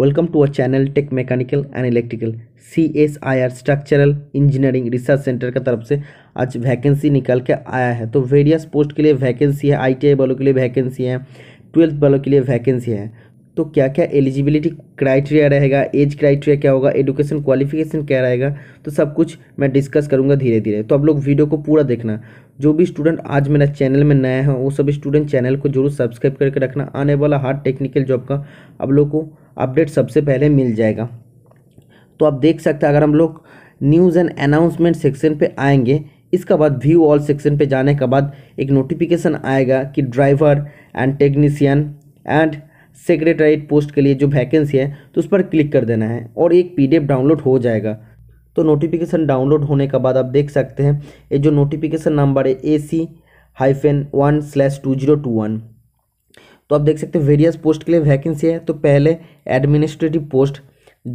Welcome to our channel Tech Mechanical and Electrical C S I R structural engineering research centre की तरफ से आज vacancy निकल के आया है तो वेरियस पोस्ट के लिए वैकेंसी है आईटीआई वालों के लिए वैकेंसी है ट्वेल्थ वालों के लिए वैकेंसी है तो क्या क्या एलिजिबिलिटी क्राइटेरिया रहेगा एज क्राइटेरिया क्या होगा एडुकेशन क्वालिफिकेशन क्या रहेगा तो सब कुछ मैं डिस्कस करूंगा धीरे धीरे तो आप लोग वीडियो को पूरा देखना जो भी स्टूडेंट आज मेरा चैनल में नया है वो सभी स्टूडेंट चैनल को जरूर सब्सक्राइब करके रखना आने वाला हर टेक्निकल जॉब का आप लोग को अपडेट सबसे पहले मिल जाएगा तो आप देख सकते हैं अगर हम लोग न्यूज़ एंड अनाउंसमेंट सेक्शन पे आएंगे इसका बाद व्यू ऑल सेक्शन पे जाने के बाद एक नोटिफिकेशन आएगा कि driver and technician and secretariat post के लिए जो वैकेंसी है तो उस पर क्लिक कर देना है और एक पीडीएफ डाउनलोड हो जाएगा तो नोटिफिकेशन डाउनलोड होने के बाद आप देख सकते हैं ये जो नोटिफिकेशन नंबर है A C hyphen one slash two zero two one तो आप देख सकते हैं वेरियस पोस्ट के लिए वैकेंसी है तो पहले administrative post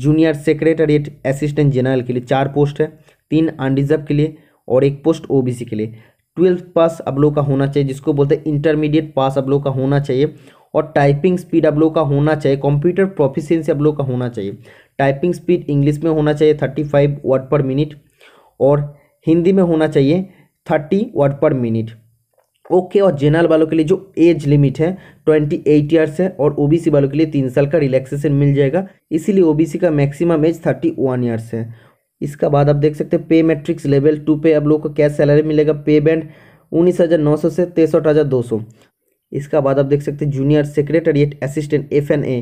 junior secretariat assistant general के लिए चार पोस्ट है तीन अनडिजर्व के लिए और एक पोस्ट ओ के लिए ट्वेल्थ पास अब लोग का होना चाहिए जिसको बोलते हैं इंटरमीडिएट पास अब लोग का होना चाहिए और टाइपिंग स्पीड अब लोग का होना चाहिए कंप्यूटर प्रोफिशेंसी अब लोग का होना चाहिए टाइपिंग स्पीड इंग्लिश में होना चाहिए thirty five word per minute और हिंदी में होना चाहिए thirty word per minute okay और जनरल वालों के लिए जो एज लिमिट है ट्वेंटी एट ईयर्स है और ओबीसी वालों के लिए तीन साल का रिलैक्सेशन मिल जाएगा इसीलिए ओबीसी का maximum age thirty one years है इसका बाद आप देख सकते हैं पे मैट्रिक्स लेवल टू पे आप लोग को कैश सैलरी मिलेगा पे बैंड उन्नीस हज़ार नौ सौ से तिरसठ हज़ार दो सौ इसका बाद आप देख सकते हैं junior secretariat assistant F N A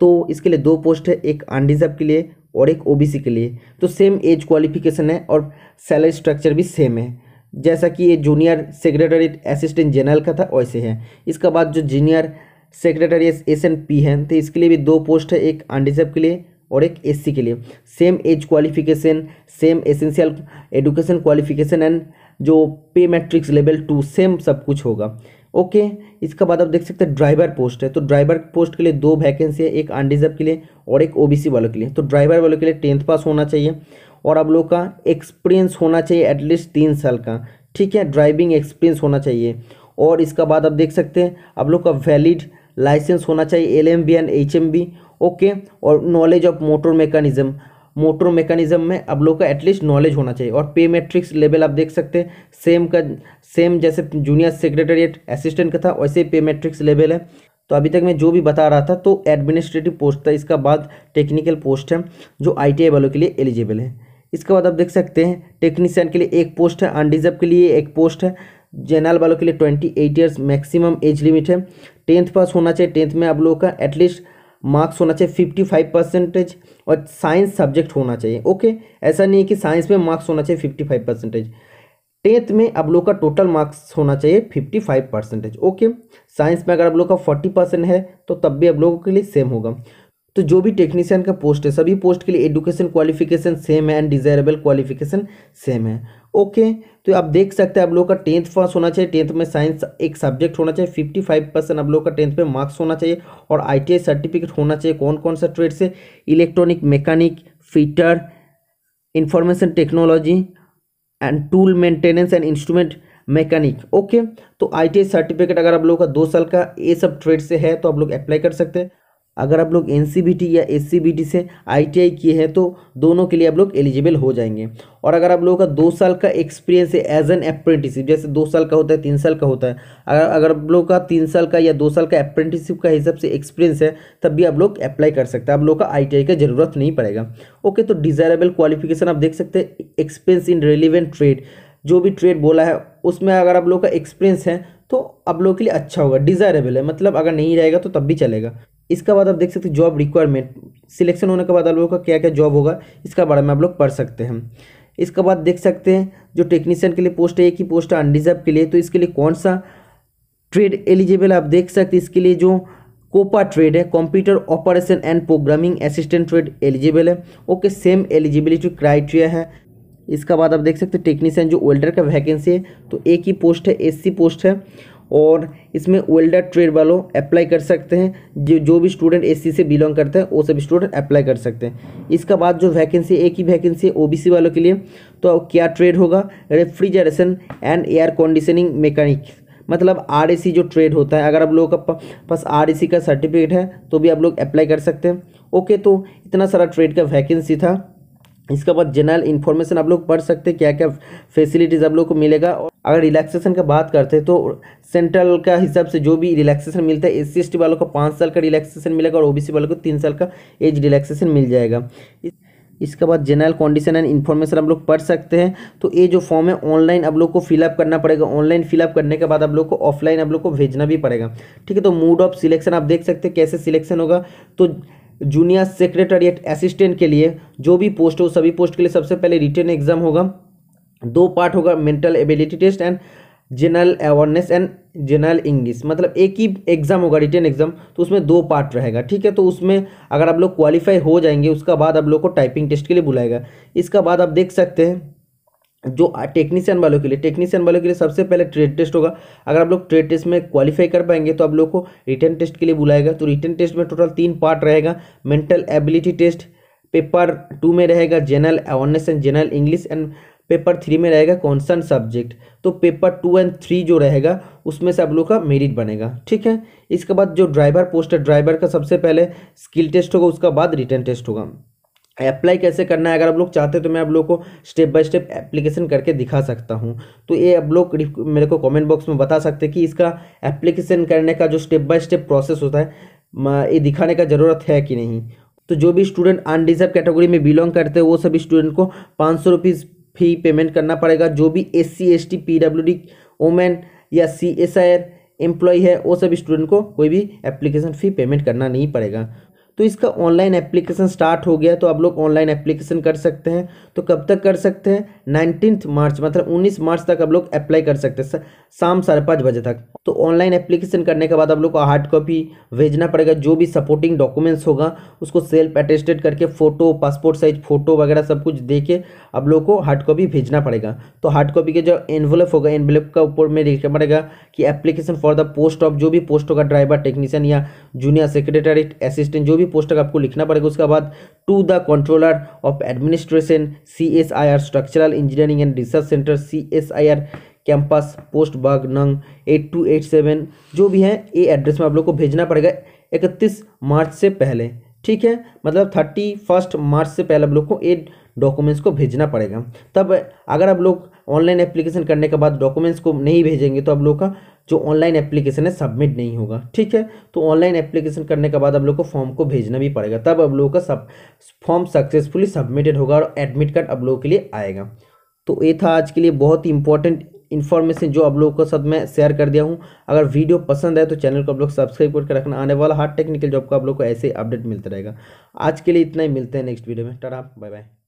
तो इसके लिए दो पोस्ट है एक अनडिजर्व के लिए और एक ओबीसी के लिए तो सेम एज क्वालिफिकेशन है और सैलरी स्ट्रक्चर भी सेम है जैसा कि ये जूनियर सेक्रेटरी असिस्टेंट जनरल का था वैसे है इसके बाद जो junior secretary S N P है तो इसके लिए भी दो पोस्ट है एक अनडिजर्व e के लिए और एक एससी के लिए same age qualification same essential education qualification and जो pay matrix level two same सब कुछ होगा ओके इसके बाद आप देख सकते हैं ड्राइवर पोस्ट है तो ड्राइवर पोस्ट के लिए दो वैकेंसी है एक अनडिजर्व के लिए और एक ओबीसी वालों के लिए तो ड्राइवर वालों के लिए टेंथ पास होना चाहिए और आप लोग का एक्सपीरियंस होना चाहिए एटलीस्ट तीन साल का ठीक है ड्राइविंग एक्सपीरियंस होना चाहिए और इसके बाद आप देख सकते हैं आप लोग का वैलिड लाइसेंस होना चाहिए L M B and H M B okay और knowledge of motor mechanism motor mechanism में आप लोग का एटलीस्ट नॉलेज होना चाहिए और पे मैट्रिक्स लेवल आप देख सकते हैं सेम का सेम जैसे जूनियर सेक्रेटरीट असिस्टेंट का था वैसे पे मैट्रिक्स लेवल है तो अभी तक मैं जो भी बता रहा था तो एडमिनिस्ट्रेटिव पोस्ट था इसका बाद टेक्निकल पोस्ट है जो आई वालों के लिए एलिजिबल है इसके बाद आप देख सकते हैं टेक्नीशियन के लिए एक पोस्ट है अनडिजर्व के लिए एक पोस्ट है जनरल वालों के लिए twenty eight years maximum age limit है टेंथ पास होना चाहिए टेंथ में आप लोगों का एटलीस्ट मार्क्स होना चाहिए फिफ्टी फाइव परसेंटेज और साइंस सब्जेक्ट होना चाहिए ओके ऐसा नहीं है कि साइंस में मार्क्स होना चाहिए फिफ्टी फाइव परसेंटेज टेंथ में आप लोग का टोटल मार्क्स होना चाहिए fifty five percentage okay science में अगर आप लोग का फोर्टी परसेंट है तो तब भी आप लोगों के लिए सेम होगा तो जो भी टेक्नीशियन का पोस्ट है सभी पोस्ट के लिए एडुकेशन क्वालिफिकेशन सेम है एंड डिजायरेबल क्वालिफिकेशन सेम है ओके तो आप देख सकते हैं आप लोगों का टेंथ पास होना चाहिए टेंथ में साइंस एक सब्जेक्ट होना चाहिए फिफ्टी फाइव परसेंट आप लोगों का टेंथ में मार्क्स होना चाहिए और आईटीआई सर्टिफिकेट होना चाहिए कौन कौन सा ट्रेड से electronic mechanic fitter information technology and tool maintenance and instrument mechanic okay तो आई सर्टिफिकेट अगर आप लोगों का दो साल का ये सब ट्रेड से है तो आप लोग अप्लाई कर सकते हैं अगर आप लोग एन या एस से आई किए हैं तो दोनों के लिए आप लोग एलिजिबल हो जाएंगे और अगर आप लोगों का दो साल का एक्सपीरियंस है एज एन अप्रेंटिसिप जैसे दो साल का होता है तीन साल का होता है अगर अगर आप लोग का तीन साल का या दो साल का अप्रेंटिसिप का हिसाब से एक्सपीरियंस है तब भी आप लोग अप्लाई कर सकते हैं आप लोग का आई टी का जरूरत नहीं पड़ेगा ओके तो डिजायरेबल क्वालिफिकेशन आप देख सकते हैं एक्सपीरियंस इन रेलिवेंट ट्रेड जो भी ट्रेड बोला है उसमें अगर आप लोग का एक्सपीरियंस है तो आप लोग के लिए अच्छा होगा डिज़ायरेबल है मतलब अगर नहीं रहेगा तो तब भी चलेगा इसके बाद आप देख सकते हैं जॉब रिक्वायरमेंट सिलेक्शन होने के बाद आप लोगों का क्या क्या जॉब होगा इसका बारे में आप लोग पढ़ सकते हैं इसके बाद देख सकते हैं जो टेक्नीशियन के लिए पोस्ट है एक ही पोस्ट है अनडिजर्व के लिए तो इसके लिए कौन सा ट्रेड एलिजिबल आप देख सकते हैं इसके लिए जो कोपा ट्रेड है computer operation and programming assistant trade eligible है ओके सेम एलिजिबिलिटी क्राइटेरिया है इसका बाद आप देख सकते हैं टेक्नीशियन जो वेल्डर का वैकेंसी है तो एक ही पोस्ट है एससी पोस्ट है और इसमें वेल्डर ट्रेड वालों अप्लाई कर सकते हैं जो जो भी स्टूडेंट एससी से बिलोंग करते हैं वो सब स्टूडेंट अप्लाई कर सकते हैं इसका बाद जो वैकेंसी एक ही वैकेंसी है ओबीसी वालों के लिए तो क्या ट्रेड होगा refrigeration and air conditioning mechanic मतलब आर जो ट्रेड होता है अगर आप लोगों का पास आर का सर्टिफिकेट है तो भी आप लोग अप्लाई कर सकते हैं ओके तो इतना सारा ट्रेड का वैकेंसी था इसके बाद जनरल इन्फॉर्मेशन आप लोग पढ़ सकते हैं क्या क्या फैसिलिटीज़ आप लोग को मिलेगा और अगर रिलैक्सेशन का बात करते हैं तो सेंट्रल का हिसाब से जो भी रिलैक्सेशन मिलता है एस सी वालों को पाँच साल का रिलैक्सेशन मिलेगा और ओबीसी वालों को तीन साल का एज रिलैक्सेशन मिल जाएगा इसके बाद जनरल कंडीशन एंड इन्फॉर्मेशन आप लोग पढ़ सकते हैं तो ये जो फॉर्म है ऑनलाइन आप लोग को फिलअप करना पड़ेगा ऑनलाइन फिलअप करने के बाद आप लोग को ऑफलाइन आप लोग को भेजना भी पड़ेगा ठीक है तो मूड ऑफ सिलेक्शन आप देख सकते हैं कैसे सिलेक्शन होगा तो जूनियर सेक्रेटरीट असिस्टेंट के लिए जो भी पोस्ट हो सभी पोस्ट के लिए सबसे पहले रिटर्न एग्जाम होगा दो पार्ट होगा mental ability test and general awareness and general English मतलब एक ही एग्ज़ाम होगा रिटर्न एग्जाम तो उसमें दो पार्ट रहेगा ठीक है तो उसमें अगर आप लोग क्वालिफाई हो जाएंगे उसका बाद आप लोग को टाइपिंग टेस्ट के लिए बुलाएगा इसका बाद आप देख सकते हैं जो टेक्नीशियन वालों के लिए टेक्नीशियन वालों के लिए सबसे पहले ट्रेड टेस्ट होगा अगर आप लोग ट्रेड टेस्ट में क्वालिफाई कर पाएंगे तो आप लोग को रिटर्न टेस्ट के लिए बुलाएगा तो रिटर्न टेस्ट में टोटल तीन पार्ट रहेगा mental ability test paper two में रहेगा general awareness and general English and paper three में रहेगा कॉन्सर्न सब्जेक्ट तो पेपर टू एंड थ्री जो रहेगा उसमें से आप लोग का मेरिट बनेगा ठीक है इसके बाद जो ड्राइवर पोस्ट है ड्राइवर का सबसे पहले स्किल टेस्ट होगा उसका बाद रिटर्न टेस्ट होगा अप्लाई कैसे करना है अगर आप लोग चाहते हैं तो मैं आप लोग को स्टेप बाय स्टेप एप्लीकेशन करके दिखा सकता हूँ तो ये आप लोग मेरे को कमेंट बॉक्स में बता सकते हैं कि इसका एप्लीकेशन करने का जो स्टेप बाय स्टेप प्रोसेस होता है ये दिखाने का ज़रूरत है कि नहीं तो जो भी स्टूडेंट अनडिजर्व कैटेगरी में बिलोंग करते हैं वो सभी स्टूडेंट को पाँच सौ फी पेमेंट करना पड़ेगा जो भी S C S T P W D women या सी एस आई एम्प्लॉय है वो सभी स्टूडेंट को कोई भी एप्लीकेशन फ़ी पेमेंट करना नहीं पड़ेगा तो इसका ऑनलाइन एप्लीकेशन स्टार्ट हो गया तो आप लोग ऑनलाइन एप्लीकेशन कर सकते हैं तो कब तक कर सकते हैं नाइनटीन मार्च मतलब उन्नीस मार्च तक आप लोग अप्लाई कर सकते हैं शाम साढ़े पाँच बजे तक तो ऑनलाइन एप्लीकेशन करने के बाद आप लोग को हार्ड कॉपी भेजना पड़ेगा जो भी सपोर्टिंग डॉक्यूमेंट्स होगा उसको सेल्फ अटेस्टेड करके फ़ोटो पासपोर्ट साइज फ़ोटो वगैरह सब कुछ दे के आप लोग को हार्ड कॉपी भेजना पड़ेगा तो हार्ड कॉपी के जो एनवलप होगा एनवलप का ऊपर में लिखना पड़ेगा कि application for the post of जो भी पोस्ट होगा ड्राइवर टेक्नीशियन या जूनियर सेक्रेटरी असिस्टेंट जो भी भी पोस्ट आपको लिखना पड़ेगा उसके बाद to the controller of administration C S I R structural engineering and research centre C S I R campus post bag नंग एट टू एट सेवन जो भी है ये एड्रेस में आप लोग को भेजना पड़ेगा इकतीस मार्च से पहले ठीक है मतलब थर्टी फर्स्ट मार्च से पहले आप लोग को ये डॉक्यूमेंट्स को भेजना पड़ेगा तब अगर आप लोग ऑनलाइन एप्लीकेशन करने के बाद डॉक्यूमेंट्स को नहीं भेजेंगे तो आप लोग का जो ऑनलाइन एप्लीकेशन है सबमिट नहीं होगा ठीक है तो ऑनलाइन एप्लीकेशन करने के बाद आप लोग को फॉर्म को भेजना भी पड़ेगा तब आप लोगों का सब फॉर्म सक्सेसफुली सबमिटेड होगा और एडमिट कार्ड आप लोगों के लिए आएगा तो ये था आज के लिए बहुत ही इंपॉर्टेंट इन्फॉर्मेशन जो आप लोगों के साथ मैं शेयर कर दिया हूँ अगर वीडियो पसंद है तो चैनल को आप लोग सब्सक्राइब करके रखना आने वाला हार्ड टेक्निकल जॉब का आप लोग को ऐसे अपडेट मिलता रहेगा आज के लिए इतना ही मिलते हैं नेक्स्ट वीडियो में टाटा बाय बाय